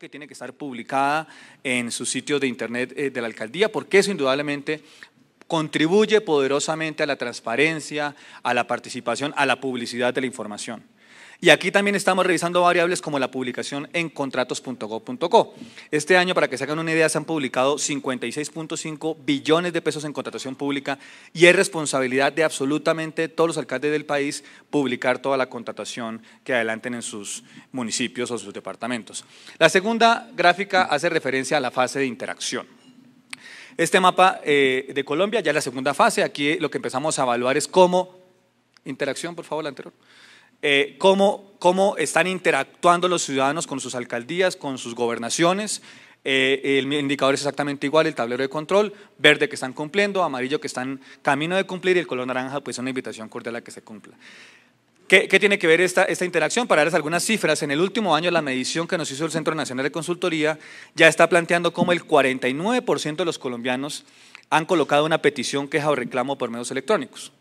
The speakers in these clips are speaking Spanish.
que tiene que estar publicada en sus sitio de internet eh, de la alcaldía, porque eso indudablemente contribuye poderosamente a la transparencia, a la participación, a la publicidad de la información. Y aquí también estamos revisando variables como la publicación en contratos.gov.co. Este año, para que se hagan una idea, se han publicado 56.5 billones de pesos en contratación pública y es responsabilidad de absolutamente todos los alcaldes del país publicar toda la contratación que adelanten en sus municipios o sus departamentos. La segunda gráfica hace referencia a la fase de interacción. Este mapa eh, de Colombia ya es la segunda fase. Aquí lo que empezamos a evaluar es cómo, interacción, por favor, la anterior, eh, cómo, están interactuando los ciudadanos con sus alcaldías, con sus gobernaciones, eh, el indicador es exactamente igual, el tablero de control, verde que están cumpliendo, amarillo que están camino de cumplir y el color naranja pues es una invitación cordial a que se cumpla. ¿Qué, tiene que ver esta, esta interacción? Para darles algunas cifras, en el último año la medición que nos hizo el Centro Nacional de Consultoría ya está planteando cómo el 49% de los colombianos han colocado una petición, queja o reclamo por medios electrónicos.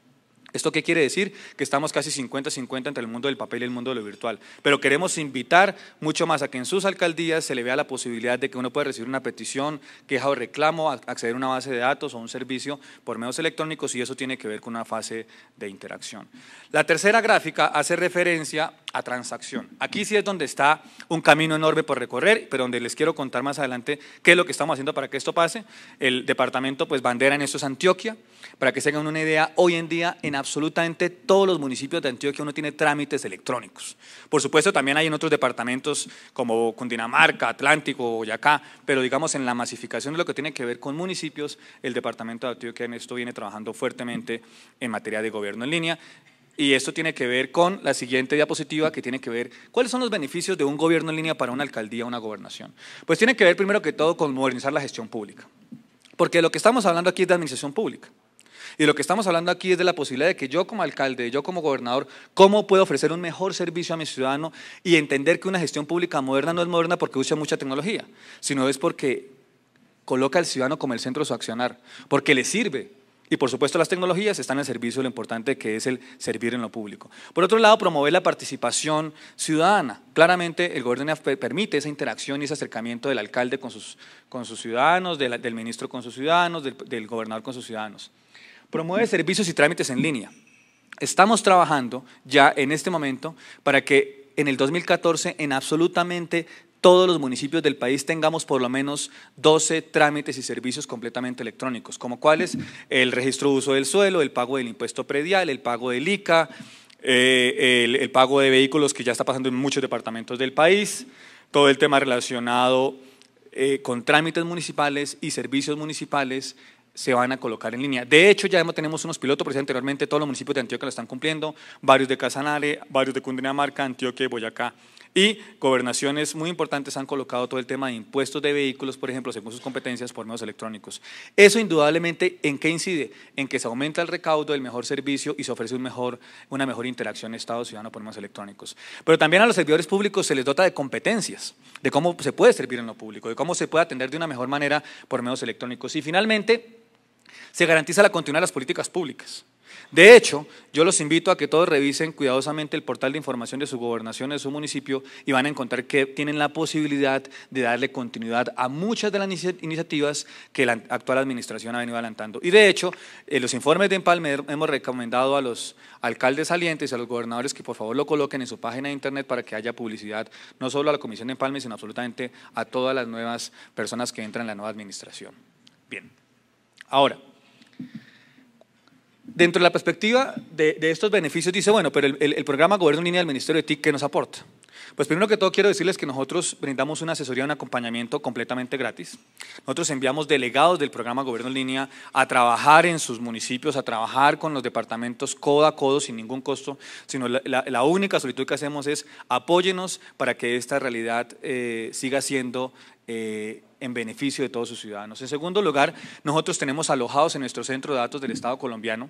¿Esto qué quiere decir? Que estamos casi 50-50 entre el mundo del papel y el mundo de lo virtual. Pero queremos invitar mucho más a que en sus alcaldías se le vea la posibilidad de que uno pueda recibir una petición, queja o reclamo, acceder a una base de datos o un servicio por medios electrónicos y eso tiene que ver con una fase de interacción. La tercera gráfica hace referencia transacción. Aquí sí es donde está un camino enorme por recorrer, pero donde les quiero contar más adelante qué es lo que estamos haciendo para que esto pase. El departamento, pues bandera en esto es Antioquia, para que se hagan una idea, hoy en día en absolutamente todos los municipios de Antioquia uno tiene trámites electrónicos. Por supuesto, también hay en otros departamentos como Cundinamarca, Atlántico, Boyacá, pero digamos en la masificación de lo que tiene que ver con municipios, el departamento de Antioquia en esto viene trabajando fuertemente en materia de gobierno en línea y esto tiene que ver con la siguiente diapositiva que tiene que ver cuáles son los beneficios de un gobierno en línea para una alcaldía, o una gobernación. Pues tiene que ver primero que todo con modernizar la gestión pública. Porque lo que estamos hablando aquí es de administración pública. Y lo que estamos hablando aquí es de la posibilidad de que yo como alcalde, yo como gobernador, cómo puedo ofrecer un mejor servicio a mi ciudadano y entender que una gestión pública moderna no es moderna porque usa mucha tecnología, sino es porque coloca al ciudadano como el centro de su accionar, porque le sirve, y por supuesto las tecnologías están al servicio de lo importante que es el servir en lo público. Por otro lado, promover la participación ciudadana. Claramente el gobierno permite esa interacción y ese acercamiento del alcalde con sus, ciudadanos, del, ministro con sus ciudadanos, del, del gobernador con sus ciudadanos. Promueve servicios y trámites en línea. Estamos trabajando ya en este momento para que en el 2014 en absolutamente todos los municipios del país tengamos por lo menos 12 trámites y servicios completamente electrónicos, como cuáles el registro de uso del suelo, el pago del impuesto predial, el pago del ICA, eh, el, pago de vehículos que ya está pasando en muchos departamentos del país, todo el tema relacionado eh, con trámites municipales y servicios municipales se van a colocar en línea. De hecho, ya tenemos unos pilotos, porque anteriormente todos los municipios de Antioquia lo están cumpliendo, varios de Casanare, varios de Cundinamarca, Antioquia y Boyacá. Y gobernaciones muy importantes han colocado todo el tema de impuestos de vehículos, por ejemplo, según sus competencias por medios electrónicos. Eso indudablemente, ¿en qué incide? En que se aumenta el recaudo, el mejor servicio y se ofrece una mejor interacción Estado-ciudadano por medios electrónicos. Pero también a los servidores públicos se les dota de competencias, de cómo se puede servir en lo público, de cómo se puede atender de una mejor manera por medios electrónicos. Y finalmente, se garantiza la continuidad de las políticas públicas. De hecho, yo los invito a que todos revisen cuidadosamente el portal de información de su gobernación, de su municipio, y van a encontrar que tienen la posibilidad de darle continuidad a muchas de las iniciativas que la actual administración ha venido adelantando. Y de hecho, en eh, los informes de Empalme hemos recomendado a los alcaldes salientes y a los gobernadores que por favor lo coloquen en su página de internet para que haya publicidad, no solo a la Comisión de Empalme, sino absolutamente a todas las nuevas personas que entran en la nueva administración. Bien, ahora. Dentro de la perspectiva de, estos beneficios, dice, bueno, pero el, programa Gobierno en Línea del Ministerio de TIC, ¿qué nos aporta? Pues primero que todo quiero decirles que nosotros brindamos una asesoría, un acompañamiento completamente gratis. Nosotros enviamos delegados del programa Gobierno en Línea a trabajar en sus municipios, a trabajar con los departamentos codo a codo sin ningún costo, sino la, única solicitud que hacemos es apóyenos para que esta realidad eh, siga siendo eh, en beneficio de todos sus ciudadanos. En segundo lugar, nosotros tenemos alojados en nuestro centro de datos del Estado colombiano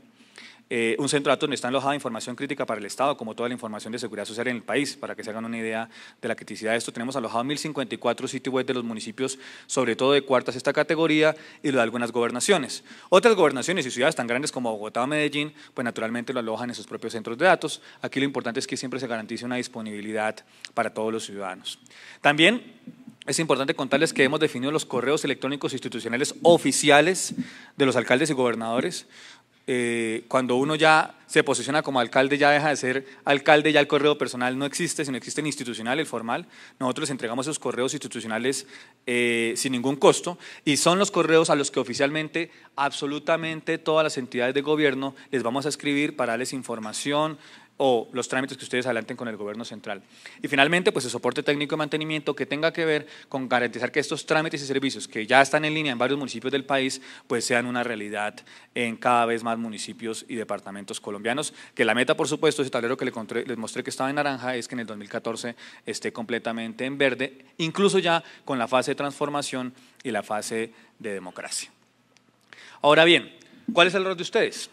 eh, un centro de datos donde está alojada información crítica para el Estado, como toda la información de seguridad social en el país, para que se hagan una idea de la criticidad de esto. Tenemos alojado 1.054 sitios web de los municipios, sobre todo de de esta categoría, y lo de algunas gobernaciones. Otras gobernaciones y ciudades tan grandes como Bogotá o Medellín, pues naturalmente lo alojan en sus propios centros de datos. Aquí lo importante es que siempre se garantice una disponibilidad para todos los ciudadanos. También es importante contarles que hemos definido los correos electrónicos institucionales oficiales de los alcaldes y gobernadores. Eh, cuando uno ya se posiciona como alcalde, ya deja de ser alcalde, ya el correo personal no existe, sino existe el institucional, el formal. Nosotros les entregamos esos correos institucionales eh, sin ningún costo y son los correos a los que oficialmente absolutamente todas las entidades de gobierno les vamos a escribir para darles información, o los trámites que ustedes adelanten con el gobierno central. Y finalmente, pues el soporte técnico y mantenimiento que tenga que ver con garantizar que estos trámites y servicios que ya están en línea en varios municipios del país, pues sean una realidad en cada vez más municipios y departamentos colombianos, que la meta, por supuesto, ese tablero que les, les mostré que estaba en naranja, es que en el 2014 esté completamente en verde, incluso ya con la fase de transformación y la fase de democracia. Ahora bien, ¿cuál es el rol de ustedes?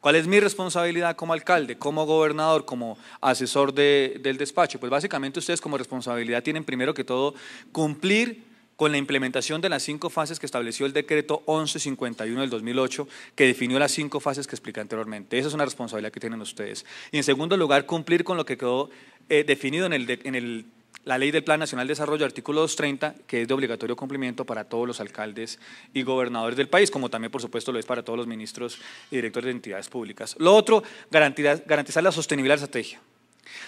¿Cuál es mi responsabilidad como alcalde, como gobernador, como asesor del despacho? Pues básicamente ustedes como responsabilidad tienen primero que todo cumplir con la implementación de las cinco fases que estableció el decreto 1151 del 2008, que definió las cinco fases que expliqué anteriormente. Esa es una responsabilidad que tienen ustedes. Y en segundo lugar, cumplir con lo que quedó eh, definido en el, en el la ley del Plan Nacional de Desarrollo, artículo 230, que es de obligatorio cumplimiento para todos los alcaldes y gobernadores del país, como también, por supuesto, lo es para todos los ministros y directores de entidades públicas. Lo otro, garantizar, la sostenibilidad de la estrategia.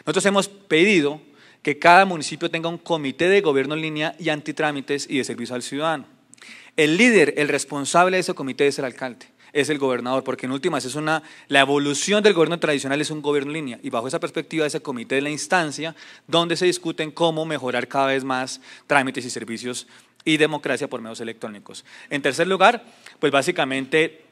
Nosotros hemos pedido que cada municipio tenga un comité de gobierno en línea y antitrámites y de servicio al ciudadano. El líder, el responsable de ese comité es el alcalde es el gobernador, porque en últimas es una, la evolución del gobierno tradicional es un gobierno en línea, y bajo esa perspectiva ese comité de la instancia donde se discuten cómo mejorar cada vez más trámites y servicios y democracia por medios electrónicos. En tercer lugar, pues básicamente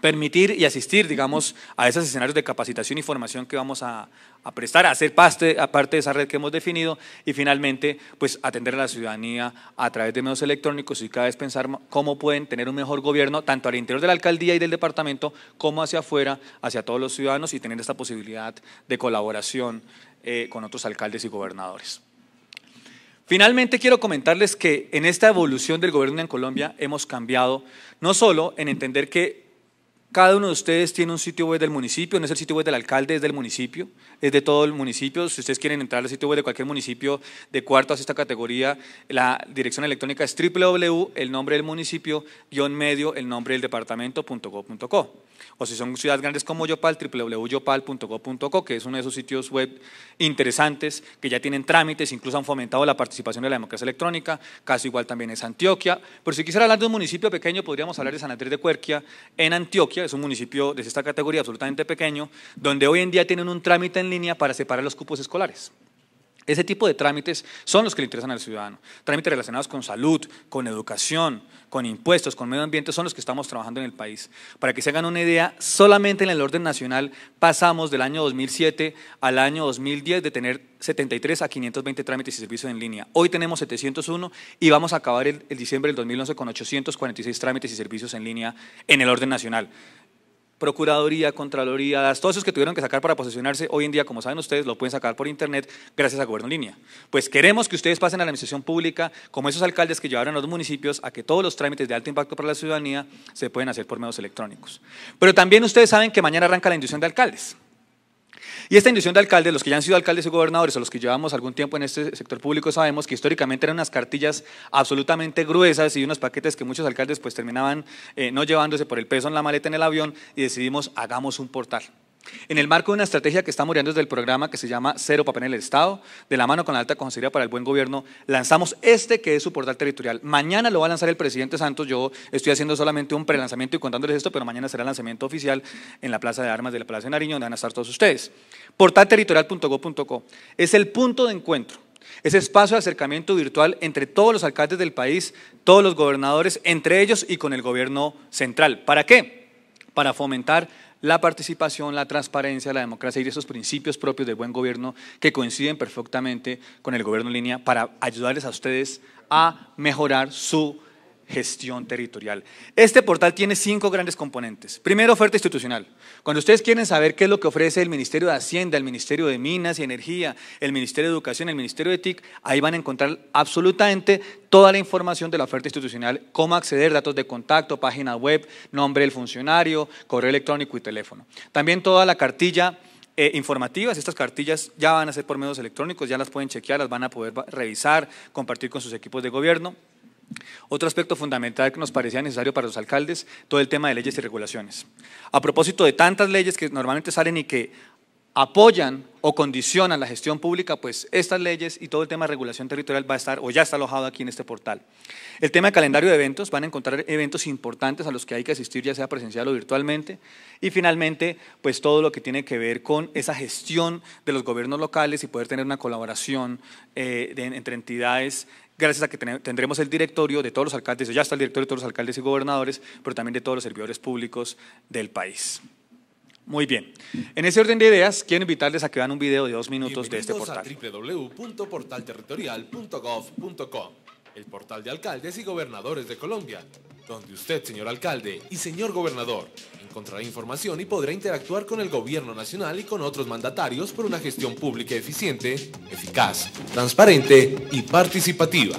permitir y asistir, digamos, a esos escenarios de capacitación y formación que vamos a, prestar, a hacer parte, aparte de esa red que hemos definido y finalmente, pues atender a la ciudadanía a través de medios electrónicos y cada vez pensar cómo pueden tener un mejor gobierno, tanto al interior de la alcaldía y del departamento, como hacia afuera, hacia todos los ciudadanos y tener esta posibilidad de colaboración eh, con otros alcaldes y gobernadores. Finalmente quiero comentarles que en esta evolución del gobierno en Colombia hemos cambiado no solo en entender que cada uno de ustedes tiene un sitio web del municipio, no es el sitio web del alcalde, es del municipio, es de todo el municipio. Si ustedes quieren entrar al sitio web de cualquier municipio de cuarto a sexta categoría, la dirección electrónica es www, el nombre del municipio, guión medio, el nombre del departamento.gov.co. O si son ciudades grandes como Yopal, www.yopal.gov.co, que es uno de esos sitios web interesantes que ya tienen trámites, incluso han fomentado la participación de la democracia electrónica, caso igual también es Antioquia. Pero si quisiera hablar de un municipio pequeño, podríamos hablar de San Andrés de Cuerquia en Antioquia es un municipio de esta categoría absolutamente pequeño, donde hoy en día tienen un trámite en línea para separar los cupos escolares. Ese tipo de trámites son los que le interesan al ciudadano. Trámites relacionados con salud, con educación, con impuestos, con medio ambiente, son los que estamos trabajando en el país. Para que se hagan una idea, solamente en el orden nacional pasamos del año 2007 al año 2010 de tener 73 a 520 trámites y servicios en línea. Hoy tenemos 701 y vamos a acabar el, diciembre del 2011 con 846 trámites y servicios en línea en el orden nacional. Procuraduría, Contraloría, todos esos que tuvieron que sacar para posicionarse, hoy en día, como saben ustedes, lo pueden sacar por Internet gracias a Gobierno Línea. Pues queremos que ustedes pasen a la administración pública, como esos alcaldes que llevaron a los municipios, a que todos los trámites de alto impacto para la ciudadanía se pueden hacer por medios electrónicos. Pero también ustedes saben que mañana arranca la inducción de alcaldes. Y esta inducción de alcaldes, los que ya han sido alcaldes y gobernadores o los que llevamos algún tiempo en este sector público, sabemos que históricamente eran unas cartillas absolutamente gruesas y unos paquetes que muchos alcaldes pues terminaban eh, no llevándose por el peso en la maleta en el avión y decidimos hagamos un portal. En el marco de una estrategia que estamos viendo desde el programa que se llama Cero Papel en el Estado, de la mano con la Alta Consejería para el Buen Gobierno, lanzamos este que es su portal territorial. Mañana lo va a lanzar el presidente Santos. Yo estoy haciendo solamente un prelanzamiento y contándoles esto, pero mañana será el lanzamiento oficial en la Plaza de Armas de la Plaza de Nariño, donde van a estar todos ustedes. Portalterritorial.go.co es el punto de encuentro es espacio de acercamiento virtual entre todos los alcaldes del país, todos los gobernadores, entre ellos y con el gobierno central. ¿Para qué? Para fomentar la participación, la transparencia, la democracia y esos principios propios del buen gobierno que coinciden perfectamente con el gobierno en línea para ayudarles a ustedes a mejorar su gestión territorial. Este portal tiene cinco grandes componentes. Primero, oferta institucional. Cuando ustedes quieren saber qué es lo que ofrece el Ministerio de Hacienda, el Ministerio de Minas y Energía, el Ministerio de Educación, el Ministerio de TIC, ahí van a encontrar absolutamente toda la información de la oferta institucional, cómo acceder, datos de contacto, página web, nombre del funcionario, correo electrónico y teléfono. También toda la cartilla eh, informativa, Estas cartillas ya van a ser por medios electrónicos, ya las pueden chequear, las van a poder revisar, compartir con sus equipos de gobierno. Otro aspecto fundamental que nos parecía necesario para los alcaldes, todo el tema de leyes y regulaciones. A propósito de tantas leyes que normalmente salen y que apoyan o condicionan la gestión pública, pues estas leyes y todo el tema de regulación territorial va a estar o ya está alojado aquí en este portal. El tema de calendario de eventos, van a encontrar eventos importantes a los que hay que asistir, ya sea presencial o virtualmente. Y finalmente, pues todo lo que tiene que ver con esa gestión de los gobiernos locales y poder tener una colaboración eh, entre entidades gracias a que tendremos el directorio de todos los alcaldes, ya está el directorio de todos los alcaldes y gobernadores, pero también de todos los servidores públicos del país. Muy bien. En ese orden de ideas, quiero invitarles a que vean un video de dos minutos de este portal. www.portalterritorial.gov.co, el portal de alcaldes y gobernadores de Colombia donde usted, señor alcalde y señor gobernador, encontrará información y podrá interactuar con el gobierno nacional y con otros mandatarios por una gestión pública eficiente, eficaz, transparente y participativa.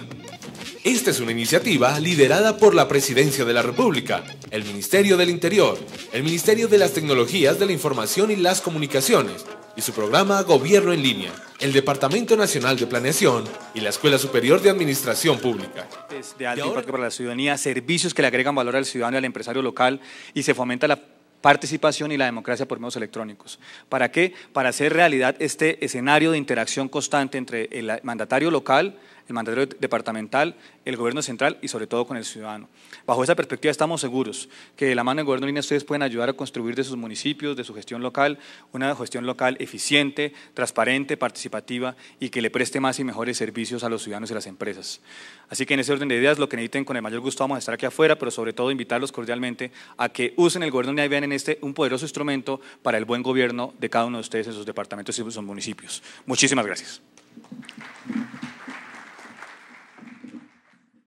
Esta es una iniciativa liderada por la Presidencia de la República, el Ministerio del Interior, el Ministerio de las Tecnologías de la Información y las Comunicaciones, y su programa Gobierno en línea, el Departamento Nacional de Planeación y la Escuela Superior de Administración Pública. De alto impacto para la ciudadanía, servicios que le agregan valor al ciudadano y al empresario local y se fomenta la participación y la democracia por medios electrónicos. ¿Para qué? Para hacer realidad este escenario de interacción constante entre el mandatario local, el mandatario departamental, el gobierno central y sobre todo con el ciudadano. Bajo esa perspectiva estamos seguros que de la mano del gobierno de línea ustedes pueden ayudar a construir de sus municipios, de su gestión local, una gestión local eficiente, transparente, participativa y que le preste más y mejores servicios a los ciudadanos y las empresas. Así que en ese orden de ideas, lo que necesiten con el mayor gusto vamos a estar aquí afuera, pero sobre todo invitarlos cordialmente a que usen el gobierno y vean en este un poderoso instrumento para el buen gobierno de cada uno de ustedes en sus departamentos y sus municipios. Muchísimas gracias.